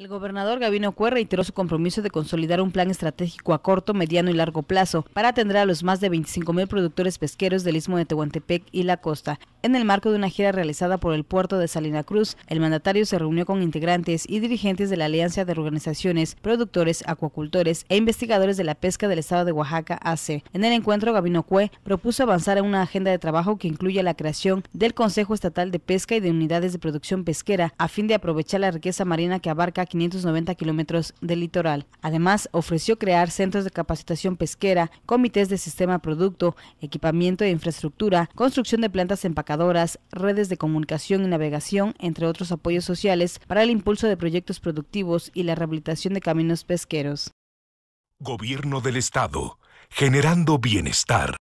El gobernador Gabino Cue reiteró su compromiso de consolidar un plan estratégico a corto, mediano y largo plazo para atender a los más de 25.000 productores pesqueros del istmo de Tehuantepec y la costa. En el marco de una gira realizada por el puerto de Salina Cruz, el mandatario se reunió con integrantes y dirigentes de la Alianza de Organizaciones, Productores, Acuacultores e Investigadores de la Pesca del Estado de Oaxaca, AC. En el encuentro, Gabino Cue propuso avanzar en una agenda de trabajo que incluya la creación del Consejo Estatal de Pesca y de unidades de producción pesquera a fin de aprovechar la riqueza marina que abarca 590 kilómetros del litoral. Además, ofreció crear centros de capacitación pesquera, comités de sistema producto, equipamiento e infraestructura, construcción de plantas empacadoras, redes de comunicación y navegación, entre otros apoyos sociales para el impulso de proyectos productivos y la rehabilitación de caminos pesqueros. Gobierno del Estado, generando bienestar.